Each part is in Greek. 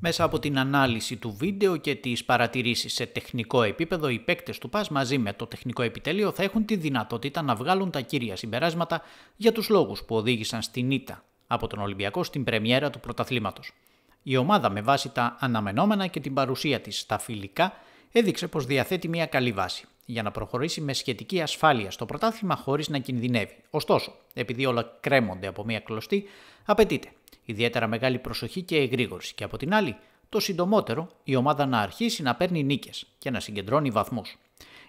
Μέσα από την ανάλυση του βίντεο και τις παρατηρήσεις σε τεχνικό επίπεδο, οι παίκτες του ΠΑΣ μαζί με το τεχνικό επιτελείο θα έχουν τη δυνατότητα να βγάλουν τα κύρια συμπεράσματα για τους λόγους που οδήγησαν στην ήττα από τον Ολυμπιακό στην πρεμιέρα του πρωταθλήματος. Η ομάδα με βάση τα αναμενόμενα και την παρουσία της στα φιλικά έδειξε πως διαθέτει μια καλή βάση για να προχωρήσει με σχετική ασφάλεια στο πρωτάθλημα χωρίς να κινδυνεύει. Ωστόσο, επειδή όλα κρέμονται από μια κλωστή, απαιτείται Ιδιαίτερα μεγάλη προσοχή και εγρήγορση και από την άλλη, το συντομότερο η ομάδα να αρχίσει να παίρνει νίκες και να συγκεντρώνει βαθμούς.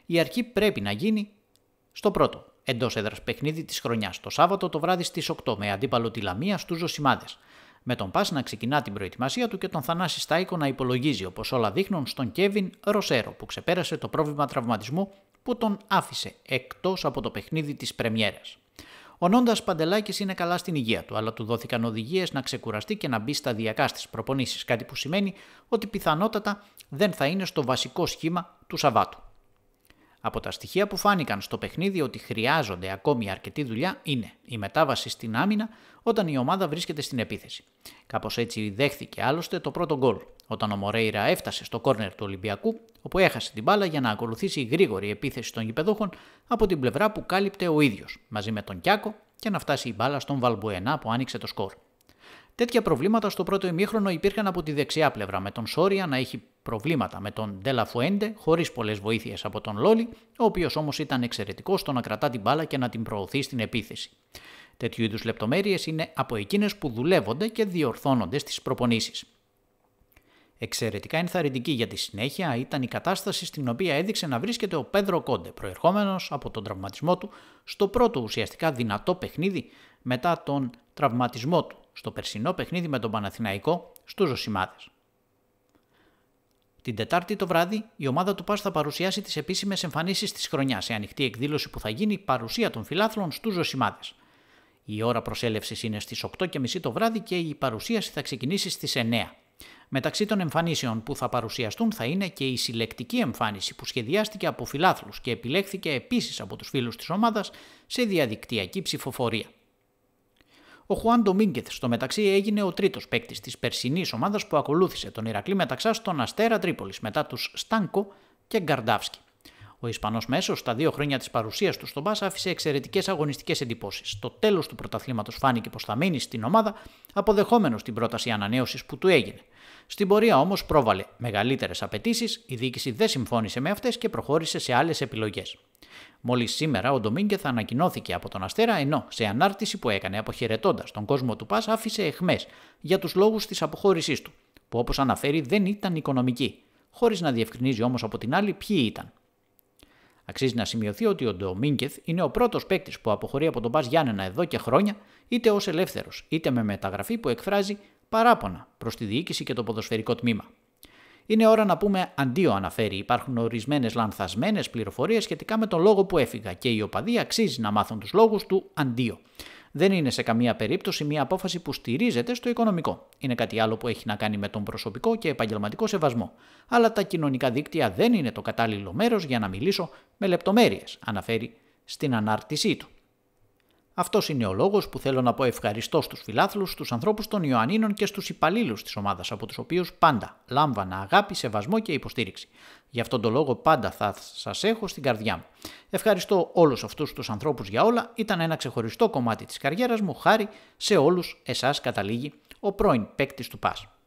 Η αρχή πρέπει να γίνει στο πρώτο εντός έδρας παιχνίδι της χρονιάς, το Σάββατο το βράδυ στις 8 με αντίπαλο τη Λαμία στους Ζωσιμάδες. Με τον Πας να ξεκινά την προετοιμασία του και τον Θανάση Στάικο να υπολογίζει όπως όλα δείχνουν στον Κέβιν Ροσέρο που ξεπέρασε το πρόβλημα τραυματισμού που τον άφησε εκτός από το παιχνίδι της Πρεμιέρας. Ο Νόντα Παντελάκης είναι καλά στην υγεία του, αλλά του δόθηκαν οδηγίες να ξεκουραστεί και να μπει σταδιακά στις προπονήσεις, κάτι που σημαίνει ότι πιθανότατα δεν θα είναι στο βασικό σχήμα του Σαββάτου. Από τα στοιχεία που φάνηκαν στο παιχνίδι ότι χρειάζονται ακόμη αρκετή δουλειά είναι η μετάβαση στην άμυνα όταν η ομάδα βρίσκεται στην επίθεση. Κάπως έτσι δέχθηκε άλλωστε το πρώτο γκολ, όταν ο Μορέιρα έφτασε στο κόρνερ του Ολυμπιακού, όπου έχασε την μπάλα για να ακολουθήσει η γρήγορη επίθεση των γηπεδόχων από την πλευρά που κάλυπτε ο ίδιος μαζί με τον Κιάκο και να φτάσει η μπάλα στον Βαλμπουενά που άνοιξε το σκορ. Τέτοια προβλήματα στο πρώτο ημίχρονο υπήρχαν από τη δεξιά πλευρά, με τον Σόρια να έχει προβλήματα, με τον Ντέλα Φουέντε χωρίς πολλές βοήθειες από τον Λόλι, ο οποίος όμως ήταν εξαιρετικός στο να κρατά την μπάλα και να την προωθεί στην επίθεση. Τέτοιου είδους λεπτομέρειες είναι από εκείνες που δουλεύονται και διορθώνονται στις προπονήσεις. Εξαιρετικά ενθαρρυντική για τη συνέχεια ήταν η κατάσταση στην οποία έδειξε να βρίσκεται ο Πέδρο Κόντε, προερχόμενος από τον τραυματισμό του στο πρώτο ουσιαστικά δυνατό παιχνίδι μετά τον τραυματισμό του στο περσινό παιχνίδι με τον Παναθηναϊκό στους Ζωσιμάδες. Την Τετάρτη το βράδυ, η ομάδα του ΠΑΣ θα παρουσιάσει τις επίσημες εμφανίσεις της χρονιάς σε ανοιχτή εκδήλωση που θα γίνει παρουσία των φιλάθλων στους Ζωσιμάδες. Η ώρα προσέλευσης είναι στις 8.30 το βράδυ και η παρουσίαση θα ξεκινήσει στις 9. Μεταξύ των εμφανίσεων που θα παρουσιαστούν θα είναι και η συλλεκτική εμφάνιση που σχεδιάστηκε από φιλάθλους και επιλέχθηκε επίσης από τους φίλους της ομάδας σε διαδικτυακή ψηφοφορία. Ο Χουάν Ντομίνγκεθ στο μεταξύ έγινε ο τρίτος παίκτης της περσινής ομάδας που ακολούθησε τον Ηρακλή μεταξάς στον Αστέρα Τρίπολης μετά τους Στάνκο και Γκαρντάφσκι. Ο Ισπανός μέσος στα δύο χρόνια της παρουσίας του στον Μπάσα άφησε εξαιρετικές αγωνιστικές εντυπώσεις. Στο τέλος του πρωταθλήματος φάνηκε πως θα μείνει στην ομάδα, αποδεχόμενος την πρόταση ανανέωσης που του έγινε. Στην πορεία όμως πρόβαλε μεγαλύτερες απαιτήσεις, η διοίκηση δεν συμφώνησε με αυτές και προχώρησε σε άλλες επιλογές. Μόλις σήμερα ο θα ανακοινώθηκε από τον Αστέρα, ενώ σε ανάρτηση που έκανε αποχαιρετώντας τον κόσμο του Πάσα, άφησε εχμές για τους λόγους της αποχώρησής του, που όπως αναφέρει δεν ήταν οικονομική, χωρίς να διευκρινίζει όμως από την άλλη ποιοι ήταν. Αξίζει να σημειωθεί ότι ο Ντομίνκεθ είναι ο πρώτος παίκτης που αποχωρεί από τον Μπας Γιάννενα εδώ και χρόνια, είτε ως ελεύθερος, είτε με μεταγραφή που εκφράζει παράπονα προς τη διοίκηση και το ποδοσφαιρικό τμήμα. Είναι ώρα να πούμε αντίο, αναφέρει. Υπάρχουν ορισμένες λανθασμένες πληροφορίες σχετικά με τον λόγο που έφυγα και οι οπαδοί αξίζει να μάθουν τους λόγους του αντίο δεν είναι σε καμία περίπτωση μια απόφαση που στηρίζεται στο οικονομικό. Είναι κάτι άλλο που έχει να κάνει με τον προσωπικό και επαγγελματικό σεβασμό. Αλλά τα κοινωνικά δίκτυα δεν είναι το κατάλληλο μέρος για να μιλήσω με λεπτομέρειες, αναφέρει στην ανάρτησή του. Αυτός είναι ο λόγος που θέλω να πω ευχαριστώ στους φιλάθλους, στους ανθρώπους των Ιωαννίνων και στους υπαλλήλους της ομάδας, από τους οποίους πάντα λάμβανα αγάπη, σεβασμό και υποστήριξη. Γι' αυτόν τον λόγο πάντα θα σας έχω στην καρδιά μου. Ευχαριστώ όλους αυτούς τους ανθρώπους για όλα. Ήταν ένα ξεχωριστό κομμάτι της καριέρας μου, χάρη σε όλους εσάς καταλήγει ο πρώην παίκτης του ΠΑΣ.